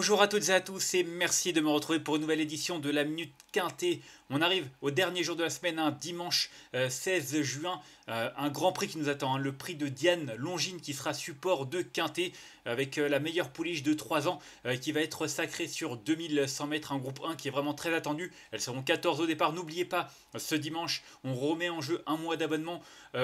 Bonjour à toutes et à tous et merci de me retrouver pour une nouvelle édition de la Minute Quintée. On arrive au dernier jour de la semaine, un dimanche 16 euh, juin, euh, un grand prix qui nous attend, hein, le prix de Diane Longine qui sera support de Quintée avec euh, la meilleure pouliche de 3 ans qui va être sacrée sur 2100 mètres, en groupe 1 qui est vraiment très attendu. Elles seront 14 au départ, n'oubliez pas, ce dimanche on remet en jeu un mois d'abonnement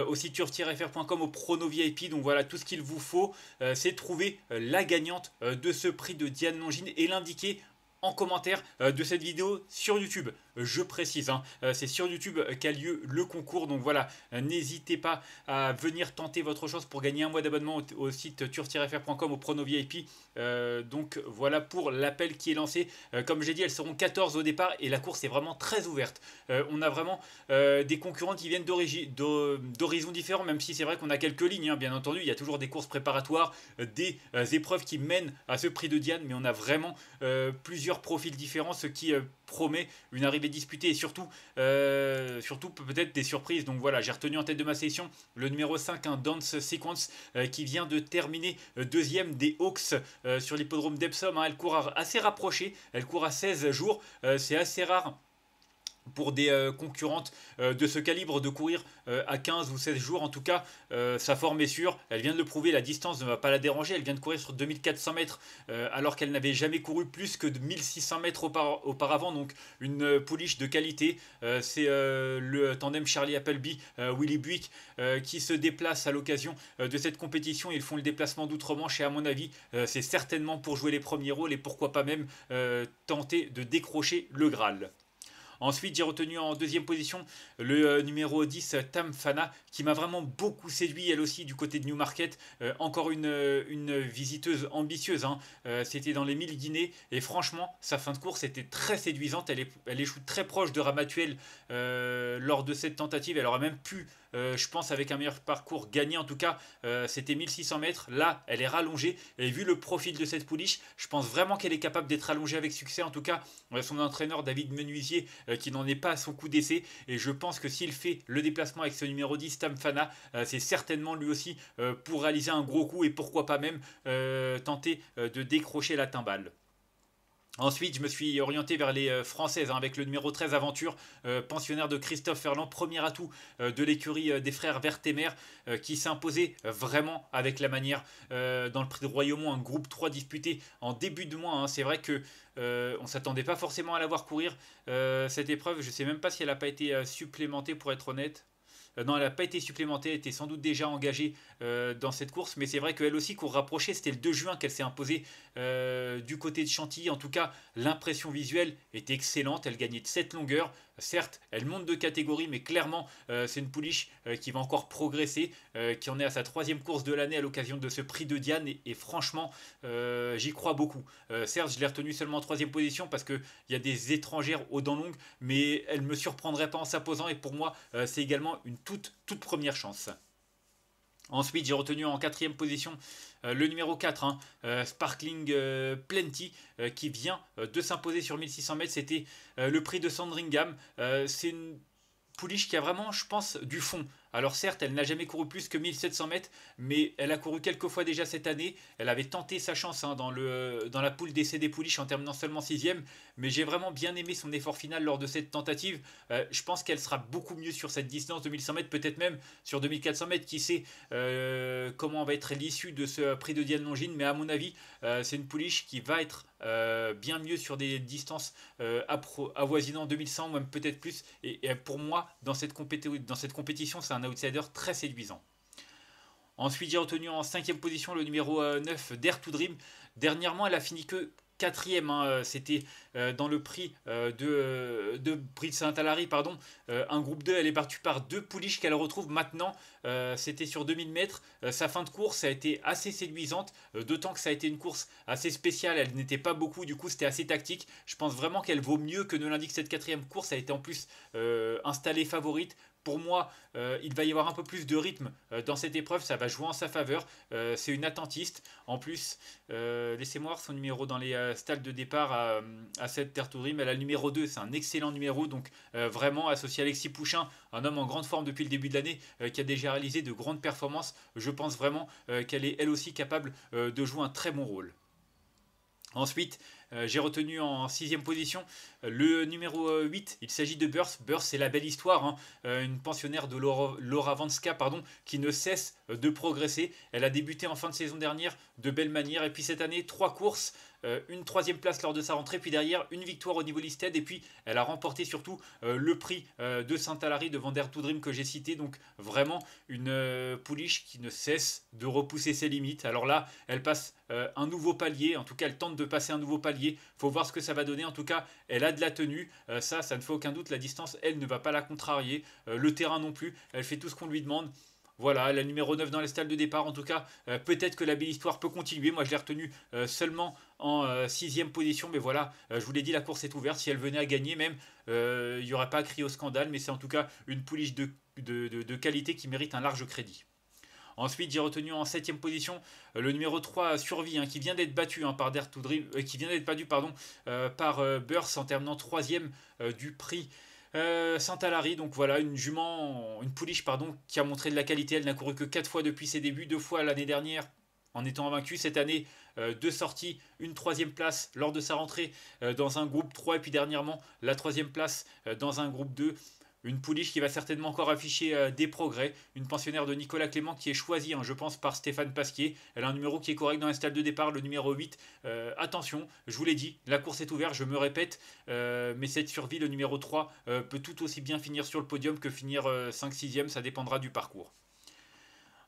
au site frcom au prono VIP, donc voilà tout ce qu'il vous faut, c'est trouver la gagnante de ce prix de Diane Longine et l'indiquer en commentaire euh, de cette vidéo sur YouTube je précise. Hein. Euh, c'est sur YouTube qu'a lieu le concours. Donc voilà, euh, n'hésitez pas à venir tenter votre chance pour gagner un mois d'abonnement au, site tur frcom au prono VIP. Euh, donc voilà pour l'appel qui est lancé. comme j'ai dit, elles seront 14 au départ et la course est vraiment très ouverte. on a vraiment des concurrents qui viennent d'horizons différents, même si c'est vrai qu'on a quelques lignes, hein, bien entendu. Il y a toujours des courses préparatoires, des épreuves qui mènent à ce prix de Diane, mais on a vraiment plusieurs profils différents, ce qui promet une arrivée disputée et surtout, euh, surtout peut-être des surprises. Donc voilà, j'ai retenu en tête de ma session le numéro 5, un Dance Sequence, euh, qui vient de terminer euh, deuxième des Hawks sur l'hippodrome d'Epsom. Hein. Elle court assez rapprochée, elle court à 16 jours, c'est assez rare pour des euh, concurrentes euh, de ce calibre de courir euh, à 15 ou 16 jours en tout cas sa forme est sûre elle vient de le prouver la distance ne va pas la déranger elle vient de courir sur 2400 mètres alors qu'elle n'avait jamais couru plus que de 1600 mètres auparavant donc une pouliche de qualité c'est le tandem Charlie Appleby Willy Buick qui se déplace à l'occasion de cette compétition ils font le déplacement d'outre-Manche et à mon avis c'est certainement pour jouer les premiers rôles et pourquoi pas même tenter de décrocher le Graal Ensuite, j'ai retenu en deuxième position le euh, numéro 10, Tam Fana, qui m'a vraiment beaucoup séduit, elle aussi, du côté de Newmarket. Euh, encore une, euh, une, visiteuse ambitieuse. Hein. C'était dans les 1000 guinées. Et franchement, sa fin de course était très séduisante. Elle, elle échoue très proche de Ramatuel lors de cette tentative. Elle aurait même pu, je pense, avec un meilleur parcours, gagner. En tout cas, c'était 1600 mètres. Là, elle est rallongée. Et vu le profil de cette pouliche, je pense vraiment qu'elle est capable d'être rallongée avec succès. En tout cas, son entraîneur David Menuisier euh, qui n'en est pas à son coup d'essai. Et je pense que s'il fait le déplacement avec ce numéro 10, Tamfana, euh, c'est certainement lui aussi euh, pour réaliser un gros coup et pourquoi pas même tenter de décrocher la timbale. Ensuite, je me suis orienté vers les euh, Françaises hein, avec le numéro 13 Aventure, euh, pensionnaire de Christophe Ferland, premier atout euh, de l'écurie des frères Vertemer, qui s'imposait vraiment avec la manière dans le prix de Royaume, un groupe 3 disputé en début de mois. Hein. C'est vrai que ne on s'attendait pas forcément à la voir courir cette épreuve. Je ne sais même pas si elle n'a pas été supplémentée pour être honnête. Euh, non, elle n'a pas été supplémentée, elle était sans doute déjà engagée euh, dans cette course, mais c'est vrai qu'elle aussi, court rapprochée, c'était le 2 juin qu'elle s'est imposée euh, du côté de Chantilly. En tout cas, l'impression visuelle était excellente, elle gagnait de 7 longueurs, Certes, elle monte de catégorie, mais clairement, euh, c'est une pouliche euh, qui va encore progresser, euh, qui en est à sa troisième course de l'année à l'occasion de ce prix de Diane. Et, franchement, j'y crois beaucoup. certes, je l'ai retenue seulement en troisième position parce qu'il y a des étrangères aux dents longues, mais elle ne me surprendrait pas en s'imposant. Et pour moi, c'est également une toute, toute première chance. Ensuite, j'ai retenu en quatrième position euh, le numéro 4, hein, euh, Sparkling euh, Plenty, qui vient de s'imposer sur 1600 mètres. C'était le prix de Sandringham. c'est une pouliche qui a vraiment, je pense, du fond. Alors certes, elle n'a jamais couru plus que 1700 mètres, mais elle a couru quelques fois déjà cette année. Elle avait tenté sa chance hein, dans, le, dans la poule d'essai des pouliches en terminant seulement sixième, mais j'ai vraiment bien aimé son effort final lors de cette tentative. Euh, je pense qu'elle sera beaucoup mieux sur cette distance de 1100 mètres, peut-être même sur 2400 mètres. Qui sait euh, comment va être l'issue de ce prix de Diane Longine, mais à mon avis, euh, c'est une pouliche qui va être bien mieux sur des distances avoisinant 2100 ou même peut-être plus. Et, pour moi, dans cette, dans cette compétition, c'est un outsider très séduisant. Ensuite, j'ai retenu en cinquième position le numéro 9, euh, dair to Dream. Dernièrement, elle a fini que quatrième, hein. euh, c'était euh, dans le prix de, de, prix de Saint-Alary, pardon, un groupe 2, elle est battue par deux pouliches qu'elle retrouve maintenant, c'était sur 2000 mètres, sa fin de course a été assez séduisante, d'autant que ça a été une course assez spéciale, elle n'était pas beaucoup, du coup c'était assez tactique, je pense vraiment qu'elle vaut mieux que ne l'indique cette quatrième course, elle a été en plus installée favorite pour moi, euh, il va y avoir un peu plus de rythme euh, dans cette épreuve, ça va jouer en sa faveur. Euh, c'est une attentiste. En plus, laissez-moi voir son numéro dans les stades de départ à, cette cette Tertourim. Elle a le numéro 2, c'est un excellent numéro. Donc vraiment associé à Alexis Pouchin, un homme en grande forme depuis le début de l'année, qui a déjà réalisé de grandes performances. Je pense vraiment qu'elle est elle aussi capable de jouer un très bon rôle. Ensuite, euh, j'ai retenu en sixième position euh, le numéro 8. Euh, Il s'agit de Burst. Burst, c'est la belle histoire. Hein. une pensionnaire de Laura, Vanska pardon, qui ne cesse de progresser. Elle a débuté en fin de saison dernière de belle manière. Et puis cette année, trois courses. Euh, une troisième place lors de sa rentrée, puis derrière une victoire au niveau listed, et puis elle a remporté surtout euh, le prix euh, de Saint-Alary devant Der que j'ai cité, donc vraiment une pouliche qui ne cesse de repousser ses limites. Alors là, elle passe un nouveau palier, en tout cas elle tente de passer un nouveau palier, faut voir ce que ça va donner, en tout cas elle a de la tenue, ça, ça ne fait aucun doute, la distance, elle ne va pas la contrarier, le terrain non plus, elle fait tout ce qu'on lui demande. Voilà, la numéro 9 dans la stalle de départ, en tout cas, euh, peut-être que la belle histoire peut continuer. Moi, je l'ai retenue euh, seulement en euh, sixième position, mais voilà, je vous l'ai dit, la course est ouverte. Si elle venait à gagner, même, il n'y aurait pas à crier au scandale, mais c'est en tout cas une pouliche de, qualité qui mérite un large crédit. Ensuite, j'ai retenu en 7 position le numéro 3 Survie, hein, qui vient d'être battu hein, par Dare qui vient d'être battu pardon, par Burst en terminant 3 du prix euh, Saint-Alary, donc voilà, une jument, une pouliche, pardon, qui a montré de la qualité. Elle n'a couru que 4 fois depuis ses débuts, deux fois l'année dernière en étant vaincue, cette année, euh, deux sorties, une troisième place lors de sa rentrée euh, dans un groupe 3 et puis dernièrement la troisième place dans un groupe 2. Une pouliche qui va certainement encore afficher euh, des progrès. Une pensionnaire de Nicolas Clément qui est choisie, hein, je pense, par Stéphane Pasquier. Elle a un numéro qui est correct dans la stade de départ, le numéro 8. Euh, attention, je vous l'ai dit, la course est ouverte, je me répète, euh, mais cette survie, le numéro 3, peut tout aussi bien finir sur le podium que finir 5-6e, ça dépendra du parcours.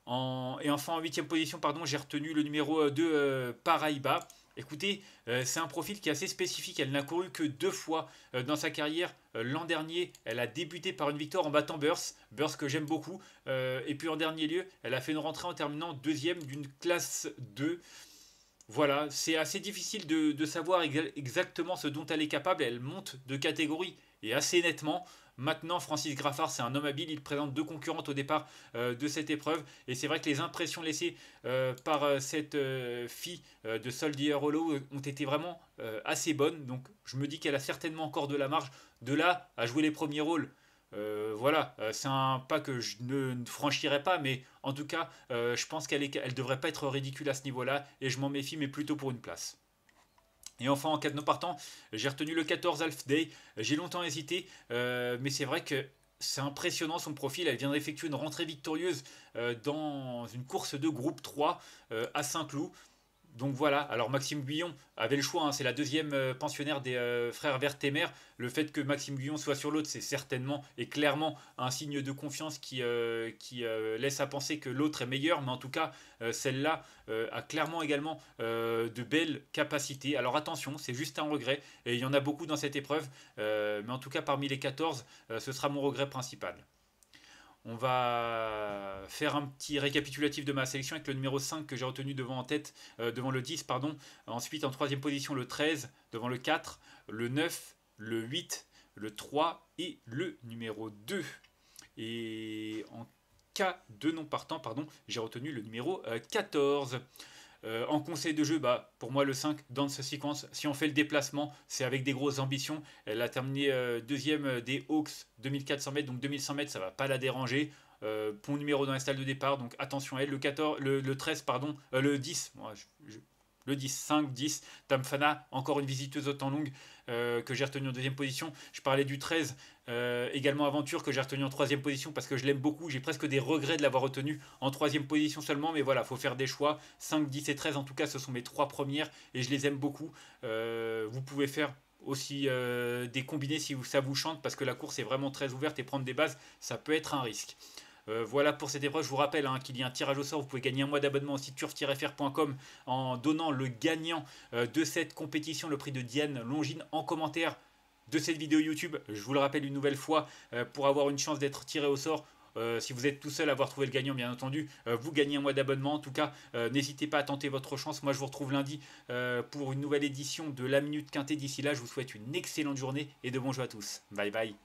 Et enfin, en 8 position, pardon, j'ai retenu le numéro 2, Paraiba. Écoutez, euh, c'est un profil qui est assez spécifique. Elle n'a couru que deux fois euh, dans sa carrière. Euh, l'an dernier, elle a débuté par une victoire en battant Burst. Burst que j'aime beaucoup. et puis en dernier lieu, elle a fait une rentrée en terminant deuxième d'une classe 2. Voilà, c'est assez difficile de, savoir exactement ce dont elle est capable. Elle monte de catégorie et assez nettement. Maintenant, Francis Graffard, c'est un homme habile. Il présente deux concurrentes au départ euh, de cette épreuve. Et c'est vrai que les impressions laissées euh, par euh, cette fille de Soldier Hollow ont été vraiment assez bonnes. Donc, je me dis qu'elle a certainement encore de la marge de là à jouer les premiers rôles. voilà, c'est un pas que je ne, franchirais franchirai pas, mais en tout cas, je pense qu'elle ne devrait pas être ridicule à ce niveau-là, et je m'en méfie, mais plutôt pour une place. Et enfin, en cas de non partant, j'ai retenu le 14 Half Day. J'ai longtemps hésité, euh, mais c'est vrai que c'est impressionnant son profil. Elle vient d'effectuer une rentrée victorieuse euh, dans une course de groupe 3 euh, à Saint-Cloud donc voilà, alors Maxime Guyon avait le choix, hein, c'est la deuxième euh, pensionnaire des euh, frères Vertemer. Le fait que Maxime Guyon soit sur l'autre, c'est certainement et clairement un signe de confiance qui, euh, laisse à penser que l'autre est meilleur, mais en tout cas, celle-là a clairement également de belles capacités. Alors attention, c'est juste un regret, et il y en a beaucoup dans cette épreuve, mais en tout cas, parmi les 14, ce sera mon regret principal. On va faire un petit récapitulatif de ma sélection avec le numéro 5 que j'ai retenu devant euh, le 10, Ensuite, en troisième position, le 13, devant le 4, le 9, le 8, le 3 et le numéro 2. Et en cas de non partant, pardon, j'ai retenu le numéro 14. Euh, euh, en conseil de jeu, bah, pour moi, le 5 dans cette séquence, si on fait le déplacement, c'est avec des grosses ambitions. Elle euh, a terminé euh, deuxième des Hawks, 2400 mètres, donc 2100 mètres, ça va pas la déranger. pont numéro dans la salle de départ, donc attention à elle. Le, 14, le, 13, pardon, le 10, moi, je le 10, 5-10. Tamfana, encore une visiteuse autant longue euh, que j'ai retenue en deuxième position. Je parlais du 13, euh, également Aventure, que j'ai retenu en troisième position parce que je l'aime beaucoup. J'ai presque des regrets de l'avoir retenu en troisième position seulement, mais voilà, faut faire des choix. 5, 10 et 13, en tout cas, ce sont mes trois premières et je les aime beaucoup. Euh, vous pouvez faire aussi des combinés si ça vous chante parce que la course est vraiment très ouverte et prendre des bases, ça peut être un risque. Euh, voilà pour cette épreuve. Je vous rappelle hein, qu'il y a un tirage au sort. Vous pouvez gagner un mois d'abonnement au site turf-fr.com en donnant le gagnant euh, de cette compétition, le prix de Diane Longine, en commentaire de cette vidéo YouTube. Je vous le rappelle une nouvelle fois, euh, pour avoir une chance d'être tiré au sort, si vous êtes tout seul à avoir trouvé le gagnant, bien entendu, vous gagnez un mois d'abonnement. En tout cas, n'hésitez pas à tenter votre chance. Moi, je vous retrouve lundi pour une nouvelle édition de La Minute Quintée. D'ici là, je vous souhaite une excellente journée et de bons jeux à tous. Bye bye.